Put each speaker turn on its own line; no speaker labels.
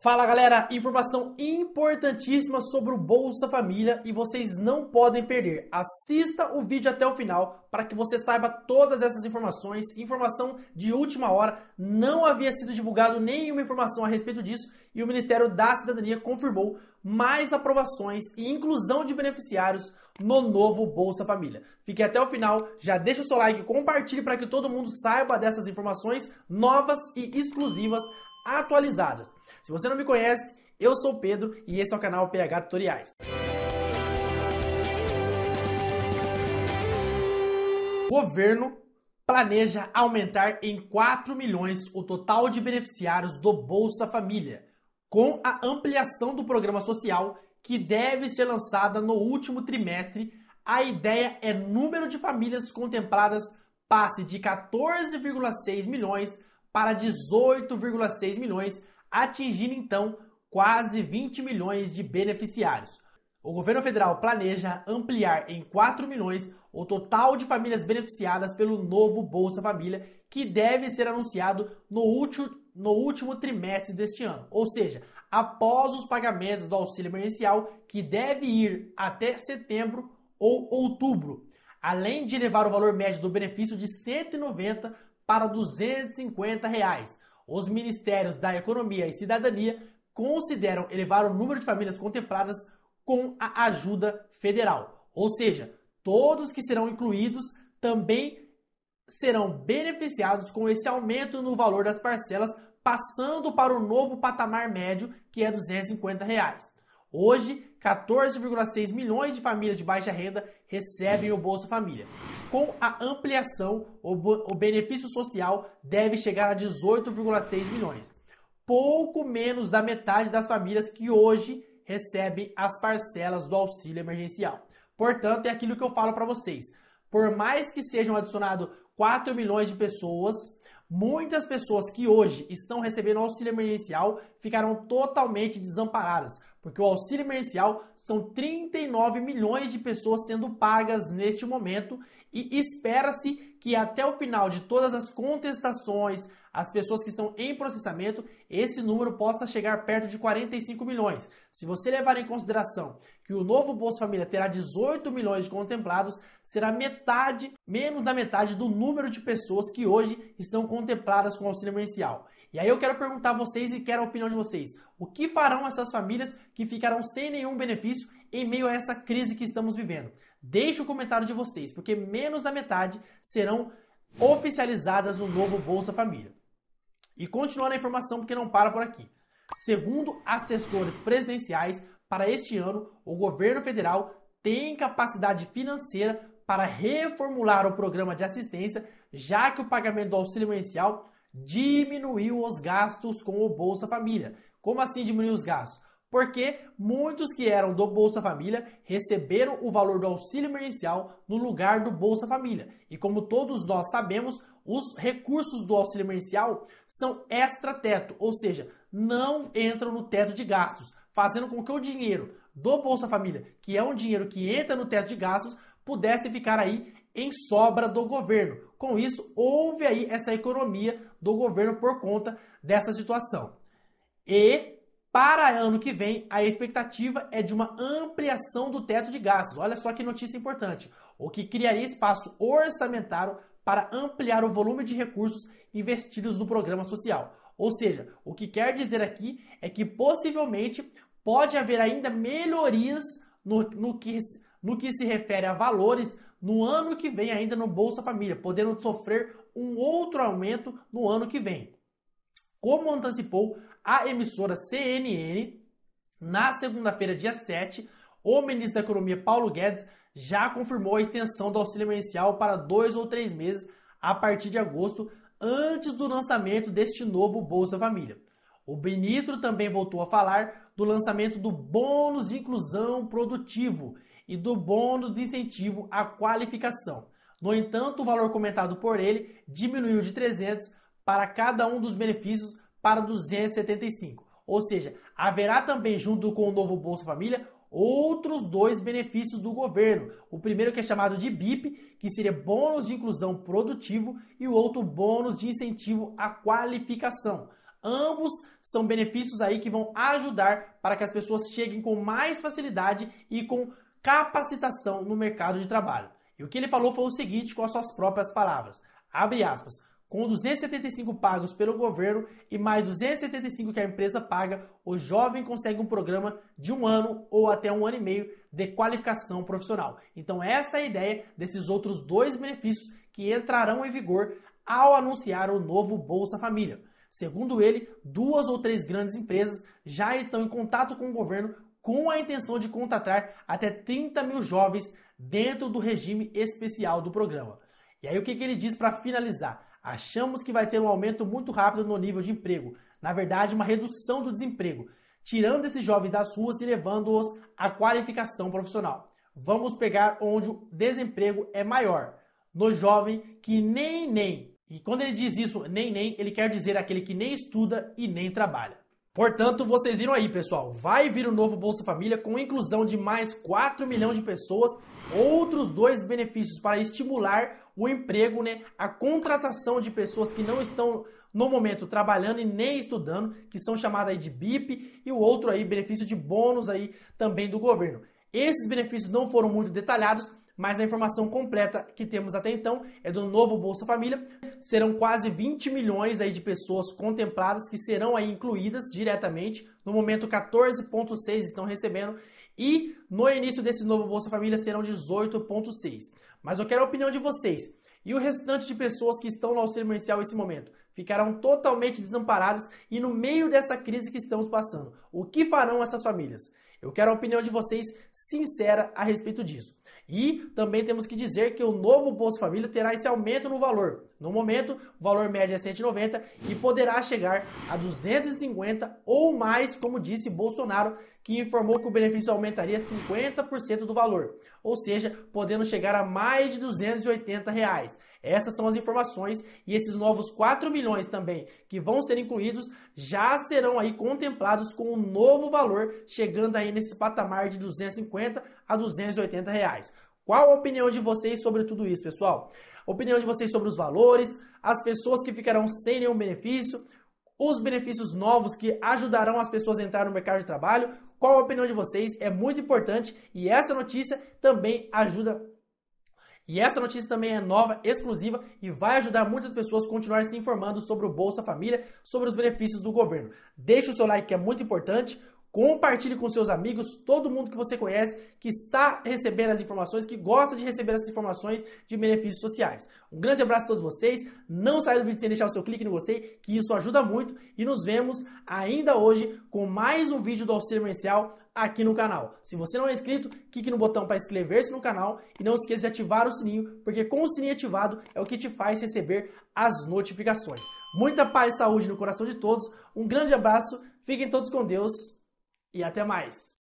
Fala galera, informação importantíssima sobre o Bolsa Família e vocês não podem perder. Assista o vídeo até o final para que você saiba todas essas informações. Informação de última hora, não havia sido divulgado nenhuma informação a respeito disso e o Ministério da Cidadania confirmou mais aprovações e inclusão de beneficiários no novo Bolsa Família. Fique até o final, já deixa o seu like, compartilhe para que todo mundo saiba dessas informações novas e exclusivas atualizadas. Se você não me conhece, eu sou o Pedro e esse é o canal PH Tutoriais. Governo planeja aumentar em 4 milhões o total de beneficiários do Bolsa Família, com a ampliação do programa social que deve ser lançada no último trimestre. A ideia é número de famílias contempladas passe de 14,6 milhões para 18,6 milhões, atingindo então quase 20 milhões de beneficiários. O governo federal planeja ampliar em 4 milhões o total de famílias beneficiadas pelo novo Bolsa Família, que deve ser anunciado no último, no último trimestre deste ano, ou seja, após os pagamentos do auxílio emergencial, que deve ir até setembro ou outubro, além de elevar o valor médio do benefício de 190 para R$ 250. Reais. Os Ministérios da Economia e Cidadania consideram elevar o número de famílias contempladas com a ajuda federal. Ou seja, todos que serão incluídos também serão beneficiados com esse aumento no valor das parcelas, passando para o novo patamar médio, que é R$ 250. Reais. Hoje, 14,6 milhões de famílias de baixa renda recebem o Bolsa Família. Com a ampliação, o benefício social deve chegar a 18,6 milhões, pouco menos da metade das famílias que hoje recebem as parcelas do auxílio emergencial. Portanto, é aquilo que eu falo para vocês. Por mais que sejam adicionados 4 milhões de pessoas Muitas pessoas que hoje estão recebendo auxílio emergencial ficaram totalmente desamparadas, porque o auxílio emergencial são 39 milhões de pessoas sendo pagas neste momento e espera-se que até o final de todas as contestações, as pessoas que estão em processamento, esse número possa chegar perto de 45 milhões. Se você levar em consideração que o novo Bolsa Família terá 18 milhões de contemplados, será metade, menos da metade do número de pessoas que hoje estão contempladas com auxílio emergencial. E aí eu quero perguntar a vocês e quero a opinião de vocês. O que farão essas famílias que ficarão sem nenhum benefício em meio a essa crise que estamos vivendo? Deixe o comentário de vocês, porque menos da metade serão oficializadas no novo Bolsa Família. E continuando a informação, porque não para por aqui. Segundo assessores presidenciais, para este ano, o governo federal tem capacidade financeira para reformular o programa de assistência, já que o pagamento do auxílio emergencial diminuiu os gastos com o Bolsa Família. Como assim diminuiu os gastos? porque muitos que eram do Bolsa Família receberam o valor do auxílio emergencial no lugar do Bolsa Família. E como todos nós sabemos, os recursos do auxílio emergencial são extra-teto, ou seja, não entram no teto de gastos, fazendo com que o dinheiro do Bolsa Família, que é um dinheiro que entra no teto de gastos, pudesse ficar aí em sobra do governo. Com isso, houve aí essa economia do governo por conta dessa situação. E para ano que vem, a expectativa é de uma ampliação do teto de gastos. Olha só que notícia importante. O que criaria espaço orçamentário para ampliar o volume de recursos investidos no programa social. Ou seja, o que quer dizer aqui é que possivelmente pode haver ainda melhorias no, no, que, no que se refere a valores no ano que vem, ainda no Bolsa Família, podendo sofrer um outro aumento no ano que vem como antecipou a emissora CNN, na segunda-feira, dia 7, o ministro da Economia Paulo Guedes já confirmou a extensão do auxílio emergencial para dois ou três meses a partir de agosto, antes do lançamento deste novo Bolsa Família. O ministro também voltou a falar do lançamento do bônus de inclusão produtivo e do bônus de incentivo à qualificação. No entanto, o valor comentado por ele diminuiu de 300 para cada um dos benefícios para 275. Ou seja, haverá também, junto com o novo Bolsa Família, outros dois benefícios do governo. O primeiro que é chamado de BIP, que seria bônus de inclusão produtivo, e o outro bônus de incentivo à qualificação. Ambos são benefícios aí que vão ajudar para que as pessoas cheguem com mais facilidade e com capacitação no mercado de trabalho. E o que ele falou foi o seguinte com as suas próprias palavras. Abre aspas com 275 pagos pelo governo e mais 275 que a empresa paga, o jovem consegue um programa de um ano ou até um ano e meio de qualificação profissional. Então, essa é a ideia desses outros dois benefícios que entrarão em vigor ao anunciar o novo Bolsa Família. Segundo ele, duas ou três grandes empresas já estão em contato com o governo com a intenção de contratar até 30 mil jovens dentro do regime especial do programa. E aí, o que, que ele diz para finalizar? Achamos que vai ter um aumento muito rápido no nível de emprego, na verdade, uma redução do desemprego, tirando esses jovens das ruas e levando-os à qualificação profissional. Vamos pegar onde o desemprego é maior, no jovem que nem nem. E quando ele diz isso, nem nem, ele quer dizer aquele que nem estuda e nem trabalha. Portanto, vocês viram aí, pessoal, vai vir o novo Bolsa Família com inclusão de mais 4 milhões de pessoas, outros dois benefícios para estimular o emprego, né, a contratação de pessoas que não estão no momento trabalhando e nem estudando, que são chamadas aí de BIP, e o outro aí benefício de bônus aí também do governo. Esses benefícios não foram muito detalhados, mas a informação completa que temos até então é do novo Bolsa Família. Serão quase 20 milhões aí de pessoas contempladas que serão aí incluídas diretamente. No momento 14.6 estão recebendo e no início desse novo Bolsa Família serão 18,6. Mas eu quero a opinião de vocês. E o restante de pessoas que estão no auxílio emergencial nesse momento ficarão totalmente desamparadas e no meio dessa crise que estamos passando. O que farão essas famílias? Eu quero a opinião de vocês sincera a respeito disso. E também temos que dizer que o novo Bolsa Família terá esse aumento no valor. No momento, o valor médio é 190 e poderá chegar a 250 ou mais, como disse Bolsonaro, que informou que o benefício aumentaria 50% do valor, ou seja, podendo chegar a mais de 280 reais. Essas são as informações e esses novos 4 milhões também que vão ser incluídos já serão aí contemplados com o um novo valor, chegando a aí nesse patamar de 250 a 280 reais. Qual a opinião de vocês sobre tudo isso, pessoal? Opinião de vocês sobre os valores, as pessoas que ficarão sem nenhum benefício, os benefícios novos que ajudarão as pessoas a entrar no mercado de trabalho. Qual a opinião de vocês? É muito importante e essa notícia também ajuda e essa notícia também é nova, exclusiva e vai ajudar muitas pessoas a continuar se informando sobre o Bolsa Família, sobre os benefícios do governo. Deixe o seu like que é muito importante, Compartilhe com seus amigos, todo mundo que você conhece que está recebendo as informações, que gosta de receber essas informações de benefícios sociais. Um grande abraço a todos vocês. Não saia do vídeo sem deixar o seu clique no gostei, que isso ajuda muito. E nos vemos ainda hoje com mais um vídeo do Auxílio Emergencial aqui no canal. Se você não é inscrito, clique no botão para inscrever-se no canal e não esqueça de ativar o sininho, porque com o sininho ativado é o que te faz receber as notificações. Muita paz e saúde no coração de todos. Um grande abraço. Fiquem todos com Deus e até mais!